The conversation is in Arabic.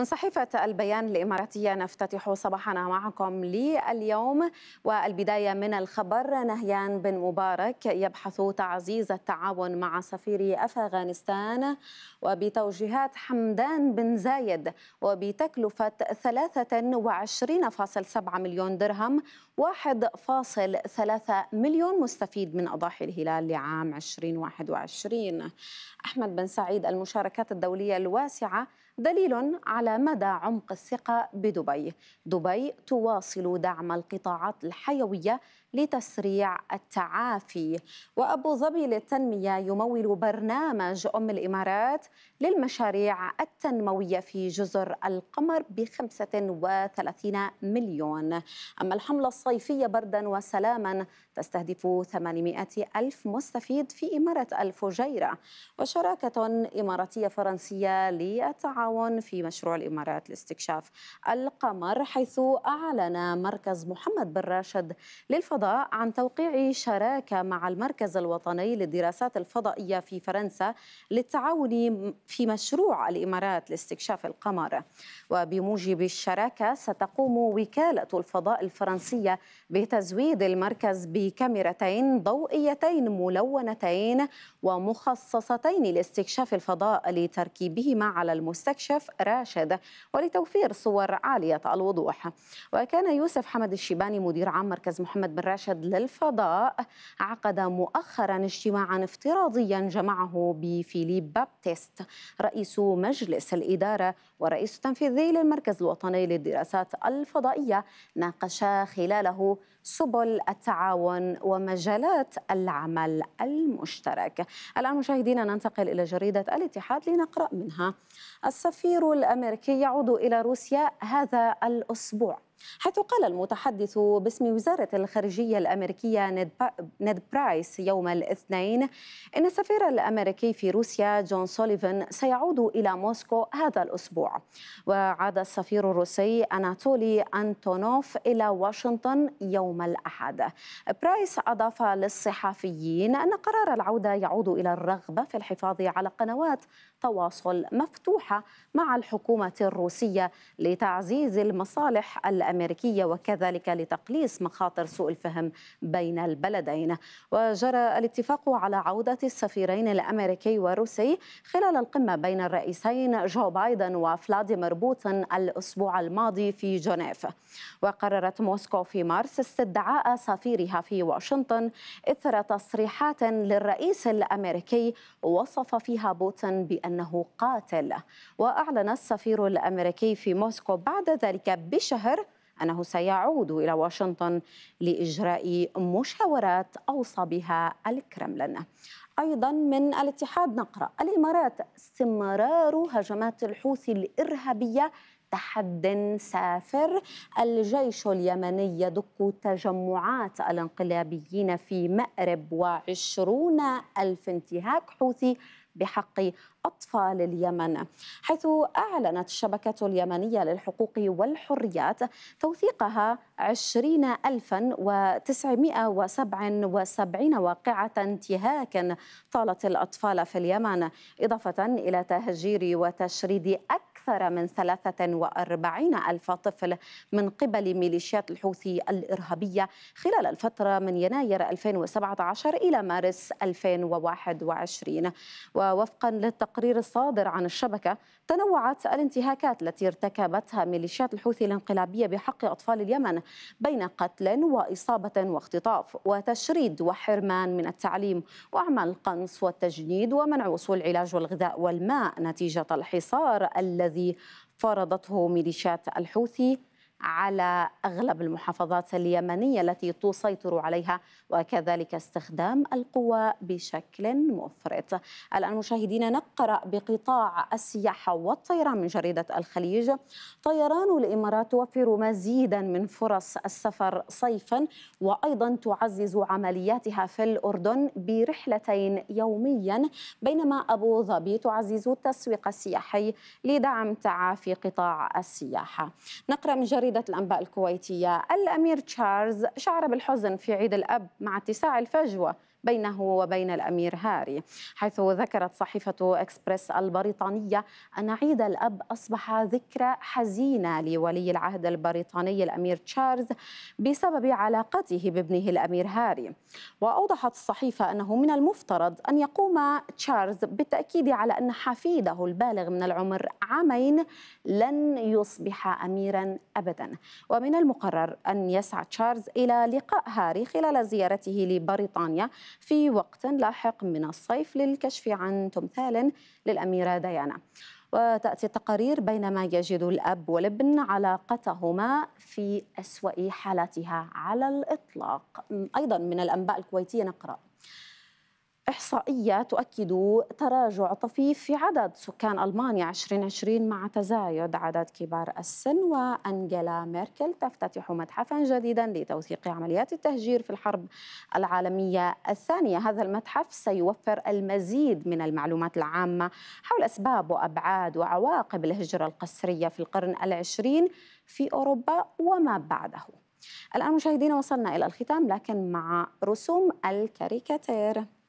من صحيفة البيان الإماراتية نفتتح صباحنا معكم لليوم والبداية من الخبر نهيان بن مبارك يبحث تعزيز التعاون مع سفير أفغانستان وبتوجيهات حمدان بن زايد وبتكلفة 23.7 مليون درهم 1.3 مليون مستفيد من أضاحي الهلال لعام 2021 أحمد بن سعيد المشاركات الدولية الواسعة دليل على مدى عمق الثقة بدبي دبي تواصل دعم القطاعات الحيوية لتسريع التعافي وأبو ظبي للتنمية يمول برنامج أم الإمارات للمشاريع التنموية في جزر القمر ب 35 مليون أما الحملة الصيفية بردا وسلاما تستهدف 800 ألف مستفيد في إمارة الفجيرة وشراكة إماراتية فرنسية للتعاون التعاون في مشروع الإمارات لاستكشاف القمر حيث أعلن مركز محمد بن راشد للفضاء عن توقيع شراكة مع المركز الوطني للدراسات الفضائية في فرنسا للتعاون في مشروع الإمارات لاستكشاف القمر وبموجب الشراكة ستقوم وكالة الفضاء الفرنسية بتزويد المركز بكاميرتين ضوئيتين ملونتين ومخصصتين لاستكشاف الفضاء لتركيبهما على المستقبل المستكشف راشد ولتوفير صور عالية الوضوح وكان يوسف حمد الشيباني مدير عام مركز محمد بن راشد للفضاء عقد مؤخرا اجتماعا افتراضيا جمعه بفيليب بابتيست رئيس مجلس الإدارة ورئيس التنفيذي للمركز الوطني للدراسات الفضائية ناقشا خلاله سبل التعاون ومجالات العمل المشترك الآن مشاهدينا ننتقل إلى جريدة الاتحاد لنقرأ منها السفير الامريكي يعود الى روسيا هذا الاسبوع حيث قال المتحدث باسم وزارة الخارجية الأمريكية نيد برايس يوم الاثنين إن السفير الأمريكي في روسيا جون سوليفان سيعود إلى موسكو هذا الأسبوع وعاد السفير الروسي أناتولي أنتونوف إلى واشنطن يوم الأحد برايس أضاف للصحفيين أن قرار العودة يعود إلى الرغبة في الحفاظ على قنوات تواصل مفتوحة مع الحكومة الروسية لتعزيز المصالح الأمريكية الأمريكية وكذلك لتقليص مخاطر سوء الفهم بين البلدين وجرى الاتفاق على عودة السفيرين الأمريكي والروسي خلال القمة بين الرئيسين جو بايدن وفلاديمير بوتين الأسبوع الماضي في جنيف وقررت موسكو في مارس استدعاء سفيرها في واشنطن إثر تصريحات للرئيس الأمريكي وصف فيها بوتين بأنه قاتل وأعلن السفير الأمريكي في موسكو بعد ذلك بشهر أنه سيعود إلى واشنطن لإجراء مشاورات أوصى بها الكرملين أيضا من الاتحاد نقرأ الإمارات استمرار هجمات الحوثي الإرهابية تحد سافر الجيش اليمني يدق تجمعات الانقلابيين في مأرب وعشرون ألف انتهاك حوثي بحق أطفال اليمن حيث أعلنت الشبكة اليمنية للحقوق والحريات توثيقها 20977 واقعة انتهاك طالت الأطفال في اليمن إضافة إلى تهجير وتشريد أكثر أكثر من 43 ألف طفل من قبل ميليشيات الحوثي الإرهابية خلال الفترة من يناير 2017 إلى مارس 2021 ووفقا للتقرير الصادر عن الشبكة تنوعت الانتهاكات التي ارتكبتها ميليشيات الحوثي الانقلابية بحق أطفال اليمن بين قتل وإصابة واختطاف وتشريد وحرمان من التعليم وأعمال القنص والتجنيد ومنع وصول العلاج والغذاء والماء نتيجة الحصار الذي الذي فرضته ميليشيات الحوثي على اغلب المحافظات اليمنيه التي تسيطر عليها وكذلك استخدام القوى بشكل مفرط. الان مشاهدينا نقرا بقطاع السياحه والطيران من جريده الخليج طيران الامارات توفر مزيدا من فرص السفر صيفا وايضا تعزز عملياتها في الاردن برحلتين يوميا بينما ابو ظبي تعزز التسويق السياحي لدعم تعافي قطاع السياحه. نقرا من جريده جريدة الأنباء الكويتية الأمير تشارلز شعر بالحزن في عيد الأب مع اتساع الفجوة بينه وبين الأمير هاري حيث ذكرت صحيفة إكسبريس البريطانية أن عيد الأب أصبح ذكرى حزينة لولي العهد البريطاني الأمير تشارلز بسبب علاقته بابنه الأمير هاري وأوضحت الصحيفة أنه من المفترض أن يقوم تشارلز بالتأكيد على أن حفيده البالغ من العمر عامين لن يصبح أميرا أبدا ومن المقرر أن يسعى تشارلز إلى لقاء هاري خلال زيارته لبريطانيا في وقت لاحق من الصيف للكشف عن تمثال للأميرة ديانا وتأتي التقارير بينما يجد الأب والابن علاقتهما في أسوأ حالاتها على الإطلاق أيضا من الأنباء الكويتية نقرأ إحصائية تؤكد تراجع طفيف في عدد سكان ألمانيا 2020 مع تزايد عدد كبار السن وأنجلا ميركل تفتتح متحفا جديدا لتوثيق عمليات التهجير في الحرب العالمية الثانية هذا المتحف سيوفر المزيد من المعلومات العامة حول أسباب وأبعاد وعواقب الهجرة القسرية في القرن العشرين في أوروبا وما بعده الآن مشاهدينا وصلنا إلى الختام لكن مع رسوم الكاريكاتير